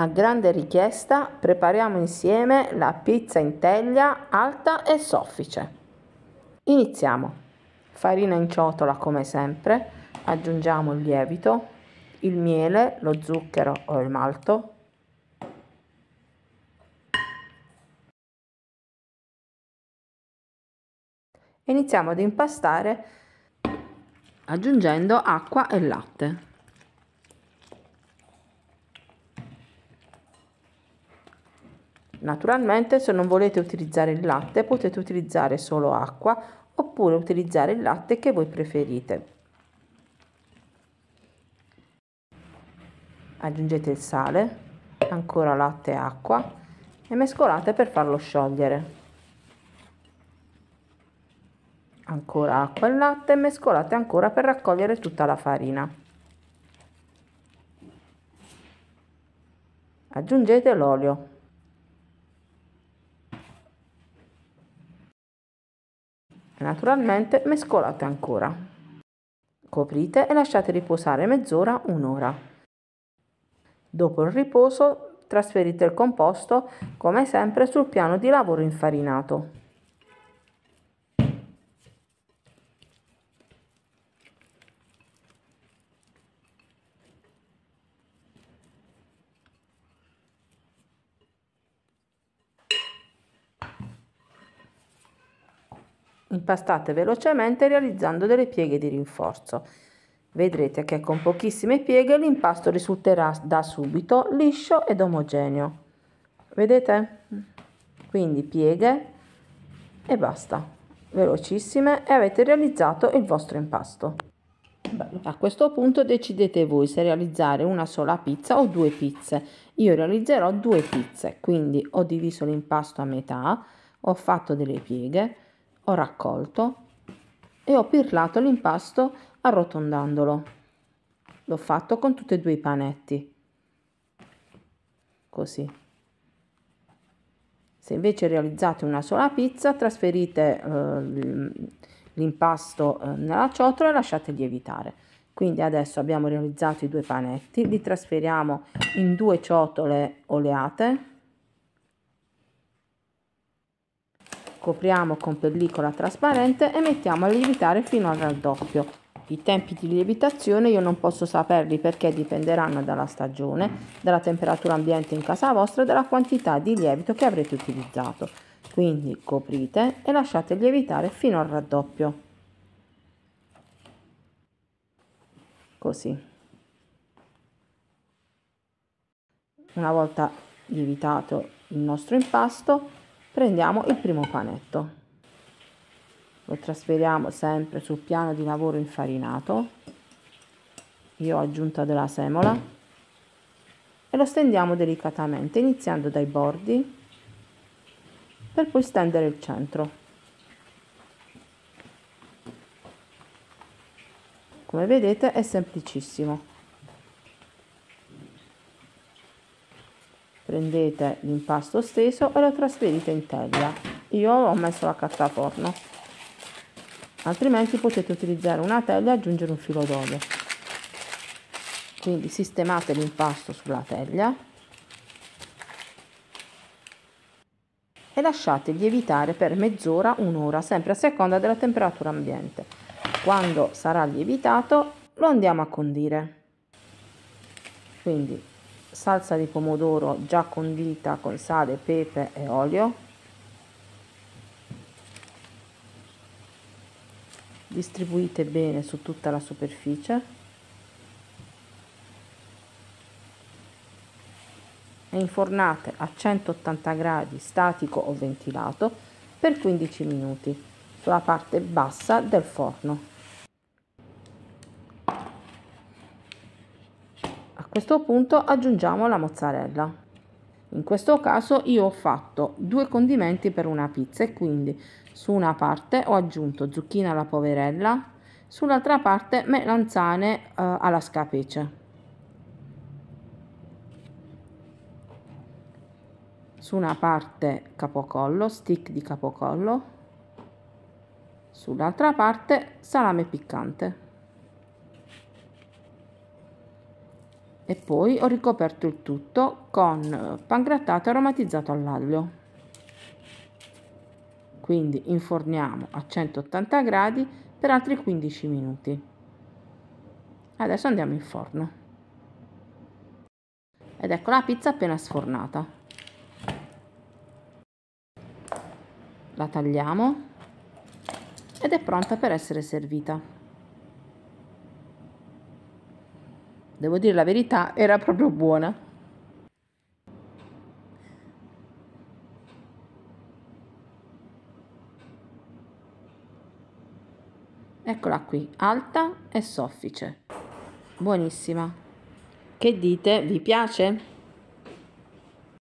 A grande richiesta prepariamo insieme la pizza in teglia alta e soffice. Iniziamo. Farina in ciotola come sempre, aggiungiamo il lievito, il miele, lo zucchero o il malto. Iniziamo ad impastare aggiungendo acqua e latte. Naturalmente se non volete utilizzare il latte potete utilizzare solo acqua oppure utilizzare il latte che voi preferite. Aggiungete il sale, ancora latte e acqua e mescolate per farlo sciogliere. Ancora acqua e latte e mescolate ancora per raccogliere tutta la farina. Aggiungete l'olio naturalmente mescolate ancora. Coprite e lasciate riposare mezz'ora, un'ora. Dopo il riposo trasferite il composto, come sempre, sul piano di lavoro infarinato. Impastate velocemente realizzando delle pieghe di rinforzo. Vedrete che con pochissime pieghe l'impasto risulterà da subito liscio ed omogeneo. Vedete? Quindi pieghe e basta. Velocissime e avete realizzato il vostro impasto. A questo punto decidete voi se realizzare una sola pizza o due pizze. Io realizzerò due pizze, quindi ho diviso l'impasto a metà, ho fatto delle pieghe, ho raccolto e ho pirlato l'impasto arrotondandolo. L'ho fatto con tutti e due i panetti. Così. Se invece realizzate una sola pizza, trasferite eh, l'impasto eh, nella ciotola e lasciate lievitare. Quindi adesso abbiamo realizzato i due panetti, li trasferiamo in due ciotole oleate Copriamo con pellicola trasparente e mettiamo a lievitare fino al raddoppio. I tempi di lievitazione io non posso saperli perché dipenderanno dalla stagione, dalla temperatura ambiente in casa vostra e dalla quantità di lievito che avrete utilizzato. Quindi coprite e lasciate lievitare fino al raddoppio. Così. Una volta lievitato il nostro impasto prendiamo il primo panetto lo trasferiamo sempre sul piano di lavoro infarinato io ho aggiunto della semola e lo stendiamo delicatamente iniziando dai bordi per poi stendere il centro come vedete è semplicissimo prendete l'impasto steso e lo trasferite in teglia io ho messo la carta a forno altrimenti potete utilizzare una teglia e aggiungere un filo d'olio quindi sistemate l'impasto sulla teglia e lasciate lievitare per mezz'ora, un'ora, sempre a seconda della temperatura ambiente. Quando sarà lievitato lo andiamo a condire. Quindi salsa di pomodoro già condita con sale, pepe e olio, distribuite bene su tutta la superficie e infornate a 180 gradi statico o ventilato per 15 minuti sulla parte bassa del forno. questo punto aggiungiamo la mozzarella. In questo caso io ho fatto due condimenti per una pizza e quindi su una parte ho aggiunto zucchina alla poverella, sull'altra parte melanzane eh, alla scapece. Su una parte capocollo, stick di capocollo, sull'altra parte salame piccante. e poi ho ricoperto il tutto con pangrattato aromatizzato all'aglio. Quindi inforniamo a 180 gradi per altri 15 minuti. Adesso andiamo in forno. Ed ecco la pizza appena sfornata. La tagliamo ed è pronta per essere servita. devo dire la verità, era proprio buona. Eccola qui, alta e soffice. Buonissima. Che dite? Vi piace?